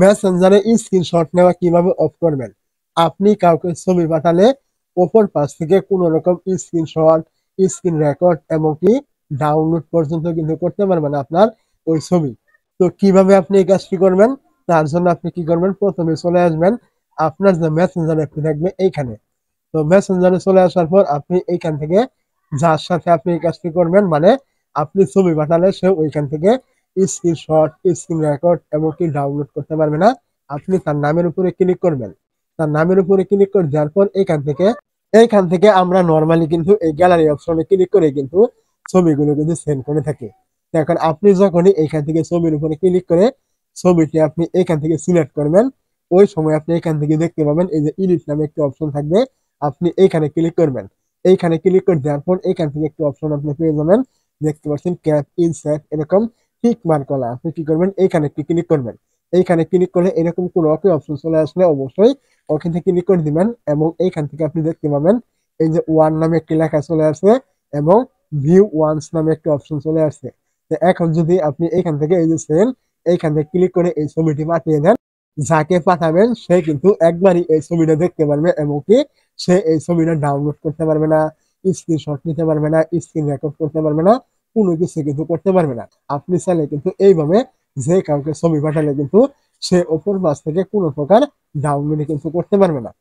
মেসেঞ্জারে স্ক্রিনশট নেওয়া কিভাবে অফ করবেন আপনি কাউকে ছবি পাঠালে ওপর পাশ থেকে কোনো রকম স্ক্রিনশট স্ক্রিন রেকর্ড এমনকি ডাউনলোড পর্যন্ত কিন্তু করতে পারবেন আপনার ওই ছবি তো কিভাবে আপনি এই কাজটি করবেন তার জন্য আপনি কি করবেন প্রথমে চলে আসবেন আপনার যে মেসেঞ্জার অ্যাপটি থাকবে এইখানে তো মেসেঞ্জারে চলে আসার পর আপনি এইখান থেকে যার সাথে আপনি এই কাজটি করবেন মানে আপনি ছবি পাঠালে সে ওইখান থেকে স্ক্রিনশট স্ক্রিন রেকর্ড এমনকি ডাউনলোড করতে পারবে না আপনি তার নামের উপরে ক্লিক করবেন তার নামের উপরে ক্লিক করে দেওয়ার পর এখান থেকে এইখান থেকে আমরা নর্মালি কিন্তু এই গ্যালারি অপশনে ক্লিক করে কিন্তু ছবিগুলো কিন্তু সেন্ড করে থাকি এখন আপনি যখনই এখান থেকে ছবির উপরে ক্লিক করে ছবিটি আপনি এখান থেকে সিলেক্ট করবেন ওই সময় আপনি এখান থেকে দেখতে পাবেন এই যে ইলিশ নামে একটি অপশন থাকবে আপনি এইখানে ক্লিক করবেন এইখানে ক্লিক করে দেওয়ার পর এখান থেকে একটি অপশন আপনি পেয়ে যাবেন দেখতে পাচ্ছেন ক্যাপ ইনসেট এরকম টিক মার্ক করা আপনি কি করবেন এইখানে একটি ক্লিক করবেন এইখানে ক্লিক করলে এরকম কোন অপি অপশন চলে আসলে অবশ্যই ওখান থেকে ক্লিক করে দিবেন এবং এইখান থেকে আপনি দেখতে পাবেন এই যে ওয়ান নামে একটি লেখা চলে আসে এবং ভিউ ওয়ান্স নামে একটি অপশন চলে আসছে এখন যদি আপনি এইখান থেকে এই যে সেল এইখান থেকে ক্লিক করে এই ছবিটি পাঠিয়ে দেন যাকে পাঠাবেন সে কিন্তু একবারই এই ছবিটা দেখতে পারবে এবং কি সে এই ছবিটা ডাউনলোড করতে পারবে না স্ক্রিনশট নিতে পারবে না স্ক্রিন রেকর্ড করতে পারবে না কোনো কিছু কিন্তু করতে পারবে না আপনি চাইলে কিন্তু এইভাবে যে কাউকে ছবি পাঠালে কিন্তু সে ওপর মাছ থেকে কোনো প্রকার ডাউনলোড কিন্তু করতে পারবে না